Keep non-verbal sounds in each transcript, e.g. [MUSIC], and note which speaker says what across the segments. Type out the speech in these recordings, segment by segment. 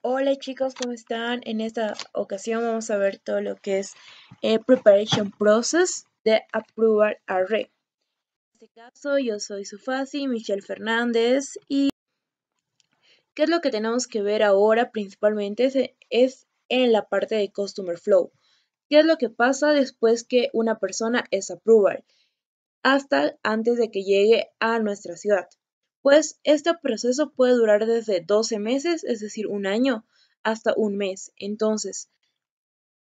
Speaker 1: Hola chicos, ¿cómo están? En esta ocasión vamos a ver todo lo que es el eh, Preparation Process de Approval Array. En este caso yo soy Sufasi, Michelle Fernández y ¿qué es lo que tenemos que ver ahora principalmente? Es, es en la parte de Customer Flow. ¿Qué es lo que pasa después que una persona es approval? Hasta antes de que llegue a nuestra ciudad pues este proceso puede durar desde 12 meses, es decir, un año, hasta un mes. Entonces,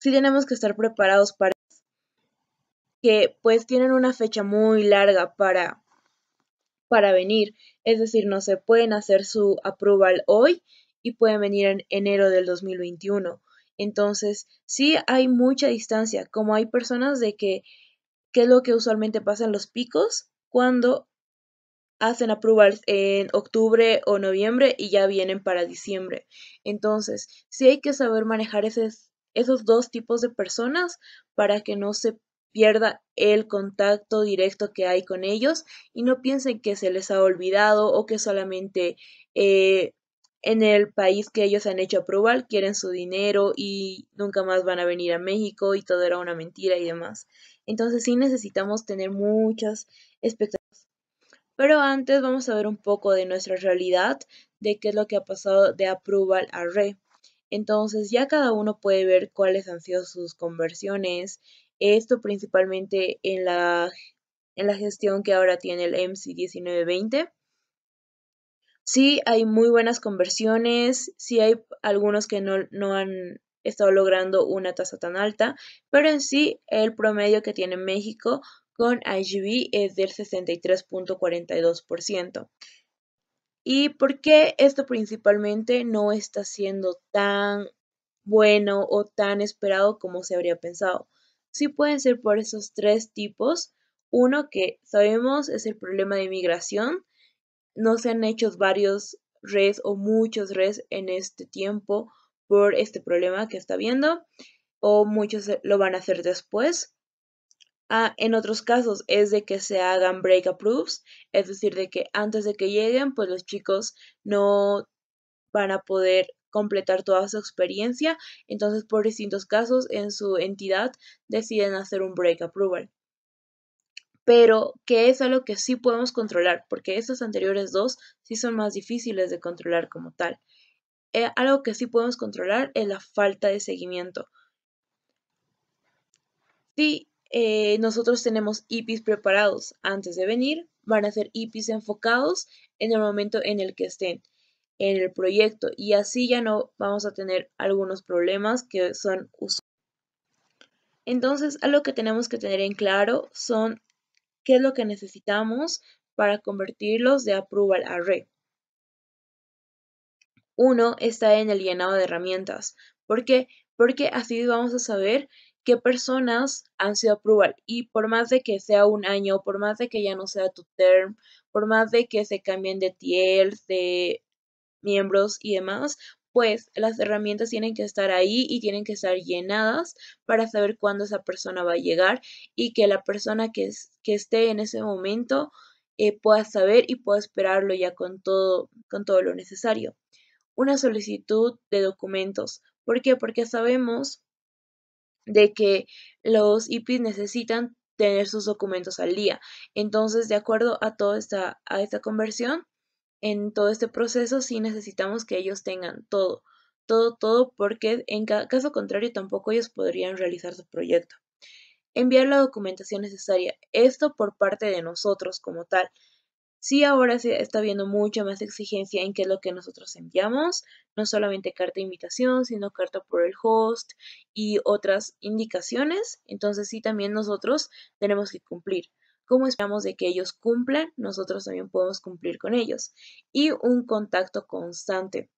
Speaker 1: sí tenemos que estar preparados para que pues tienen una fecha muy larga para para venir, es decir, no se pueden hacer su approval hoy y pueden venir en enero del 2021. Entonces, sí hay mucha distancia, como hay personas de que qué es lo que usualmente pasa en los picos cuando hacen approvals en octubre o noviembre y ya vienen para diciembre. Entonces, sí hay que saber manejar esos, esos dos tipos de personas para que no se pierda el contacto directo que hay con ellos y no piensen que se les ha olvidado o que solamente eh, en el país que ellos han hecho approval quieren su dinero y nunca más van a venir a México y todo era una mentira y demás. Entonces sí necesitamos tener muchas expectativas pero antes vamos a ver un poco de nuestra realidad, de qué es lo que ha pasado de approval a re. Entonces ya cada uno puede ver cuáles han sido sus conversiones. Esto principalmente en la, en la gestión que ahora tiene el MC 1920. Sí, hay muy buenas conversiones, sí hay algunos que no han estado logrando una tasa tan alta, pero en sí el promedio que tiene México con IGB es del 63.42%. ¿Y por qué esto principalmente no está siendo tan bueno o tan esperado como se habría pensado? Sí pueden ser por esos tres tipos. Uno que sabemos es el problema de migración. No se han hecho varios res o muchos res en este tiempo por este problema que está viendo o muchos lo van a hacer después. Ah, en otros casos es de que se hagan break approves, es decir, de que antes de que lleguen, pues los chicos no van a poder completar toda su experiencia, entonces por distintos casos en su entidad deciden hacer un break approval. Pero que es algo que sí podemos controlar, porque estos anteriores dos sí son más difíciles de controlar como tal. Eh, algo que sí podemos controlar es la falta de seguimiento. Sí, eh, nosotros tenemos IPs preparados antes de venir. Van a ser IPs enfocados en el momento en el que estén en el proyecto y así ya no vamos a tener algunos problemas que son usuarios. Entonces, algo que tenemos que tener en claro son qué es lo que necesitamos para convertirlos de approval a red. Uno está en el llenado de herramientas. ¿Por qué? Porque así vamos a saber que personas han sido aprobadas? Y por más de que sea un año, por más de que ya no sea tu term, por más de que se cambien de tiers, de miembros y demás, pues las herramientas tienen que estar ahí y tienen que estar llenadas para saber cuándo esa persona va a llegar y que la persona que, que esté en ese momento eh, pueda saber y pueda esperarlo ya con todo, con todo lo necesario. Una solicitud de documentos. ¿Por qué? Porque sabemos de que los IPs necesitan tener sus documentos al día. Entonces, de acuerdo a toda esta, a esta conversión, en todo este proceso sí necesitamos que ellos tengan todo, todo, todo, porque en caso contrario tampoco ellos podrían realizar su proyecto. Enviar la documentación necesaria, esto por parte de nosotros como tal, si ahora se está viendo mucha más exigencia en qué es lo que nosotros enviamos, no solamente carta de invitación, sino carta por el host y otras indicaciones. Entonces sí también nosotros tenemos que cumplir. Como esperamos de que ellos cumplan? Nosotros también podemos cumplir con ellos. Y un contacto constante.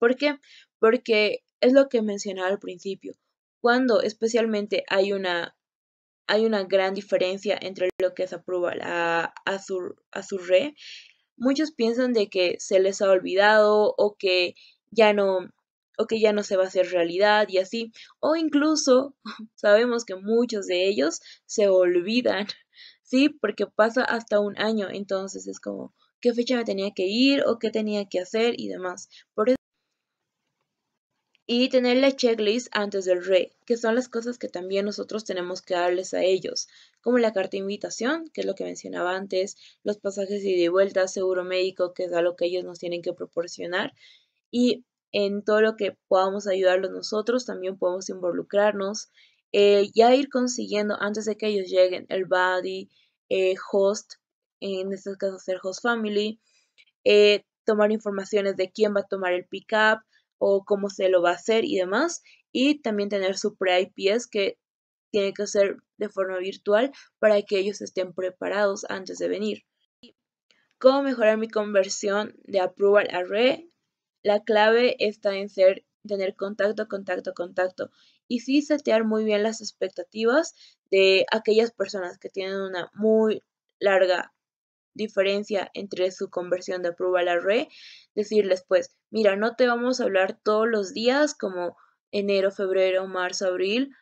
Speaker 1: ¿Por qué? Porque es lo que mencionaba al principio. Cuando especialmente hay una hay una gran diferencia entre lo que se aprueba a, a, su, re. Muchos piensan de que se les ha olvidado o que ya no o que ya no se va a hacer realidad y así, o incluso [LAUGHS] sabemos que muchos de ellos se olvidan, ¿sí? Porque pasa hasta un año, entonces es como qué fecha me tenía que ir o qué tenía que hacer y demás. Por y tener la checklist antes del rey, que son las cosas que también nosotros tenemos que darles a ellos, como la carta de invitación, que es lo que mencionaba antes, los pasajes y de vuelta, seguro médico, que es algo que ellos nos tienen que proporcionar, y en todo lo que podamos ayudarlos nosotros, también podemos involucrarnos, eh, ya ir consiguiendo antes de que ellos lleguen el body, eh, host, en este caso ser host family, eh, tomar informaciones de quién va a tomar el pick-up, o cómo se lo va a hacer y demás. Y también tener su pre-IPS que tiene que ser de forma virtual para que ellos estén preparados antes de venir. ¿Cómo mejorar mi conversión de approval a re? La clave está en ser, tener contacto, contacto, contacto. Y sí setear muy bien las expectativas de aquellas personas que tienen una muy larga diferencia entre su conversión de prueba a la re, decirles pues, mira, no te vamos a hablar todos los días como enero, febrero, marzo, abril,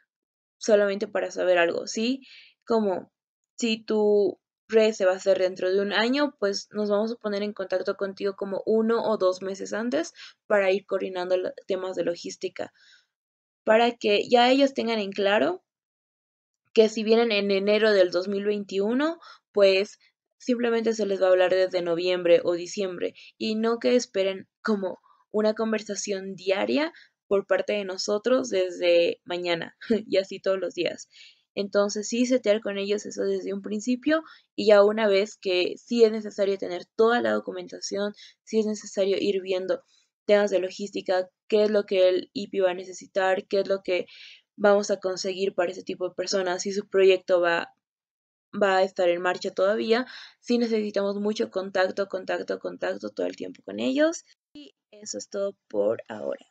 Speaker 1: solamente para saber algo, ¿sí? Como si tu re se va a hacer dentro de un año, pues nos vamos a poner en contacto contigo como uno o dos meses antes para ir coordinando temas de logística, para que ya ellos tengan en claro que si vienen en enero del 2021, pues simplemente se les va a hablar desde noviembre o diciembre y no que esperen como una conversación diaria por parte de nosotros desde mañana [LAUGHS] y así todos los días. Entonces sí, setear con ellos eso desde un principio y ya una vez que sí es necesario tener toda la documentación, sí es necesario ir viendo temas de logística, qué es lo que el IPI va a necesitar, qué es lo que vamos a conseguir para ese tipo de personas, si su proyecto va va a estar en marcha todavía. si necesitamos mucho contacto, contacto, contacto todo el tiempo con ellos. Y eso es todo por ahora.